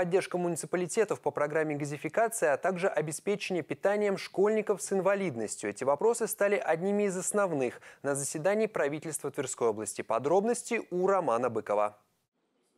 поддержка муниципалитетов по программе газификации, а также обеспечение питанием школьников с инвалидностью. Эти вопросы стали одними из основных на заседании правительства Тверской области. Подробности у Романа Быкова.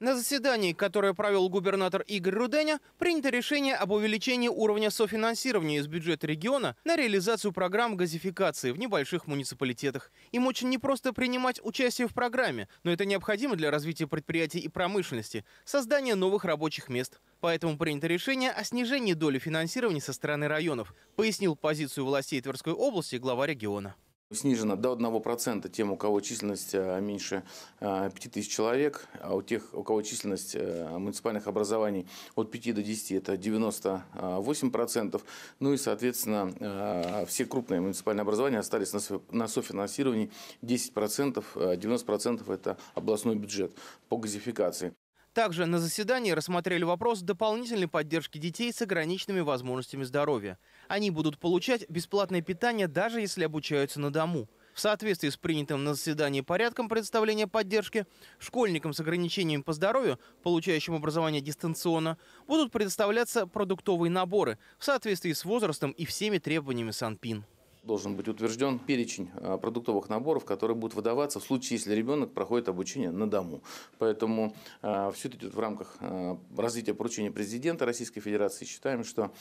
На заседании, которое провел губернатор Игорь Руденя, принято решение об увеличении уровня софинансирования из бюджета региона на реализацию программ газификации в небольших муниципалитетах. Им очень непросто принимать участие в программе, но это необходимо для развития предприятий и промышленности, создания новых рабочих мест. Поэтому принято решение о снижении доли финансирования со стороны районов, пояснил позицию властей Тверской области глава региона. Снижено до 1% тем, у кого численность э, меньше 5000 э, человек, а у тех, у кого численность э, муниципальных образований от 5 до 10 – это 98%. Ну и, соответственно, все крупные муниципальные образования остались на софинансировании 10%, 90% – это областной бюджет по газификации. Также на заседании рассмотрели вопрос дополнительной поддержки детей с ограниченными возможностями здоровья. Они будут получать бесплатное питание, даже если обучаются на дому. В соответствии с принятым на заседании порядком предоставления поддержки, школьникам с ограничениями по здоровью, получающим образование дистанционно, будут предоставляться продуктовые наборы в соответствии с возрастом и всеми требованиями СанПин должен быть утвержден перечень а, продуктовых наборов, которые будут выдаваться в случае, если ребенок проходит обучение на дому. Поэтому а, все это идет в рамках а, развития поручения президента Российской Федерации. Считаем, что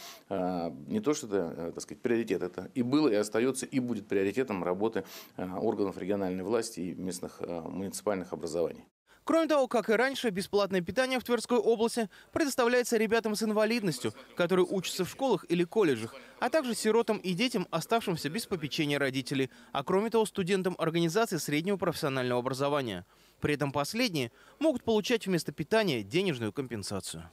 не то, что это, так сказать, приоритет, это и было, и остается, и будет приоритетом работы органов региональной власти и местных муниципальных образований. Кроме того, как и раньше, бесплатное питание в Тверской области предоставляется ребятам с инвалидностью, которые учатся в школах или колледжах, а также сиротам и детям, оставшимся без попечения родителей, а кроме того, студентам организации среднего профессионального образования. При этом последние могут получать вместо питания денежную компенсацию.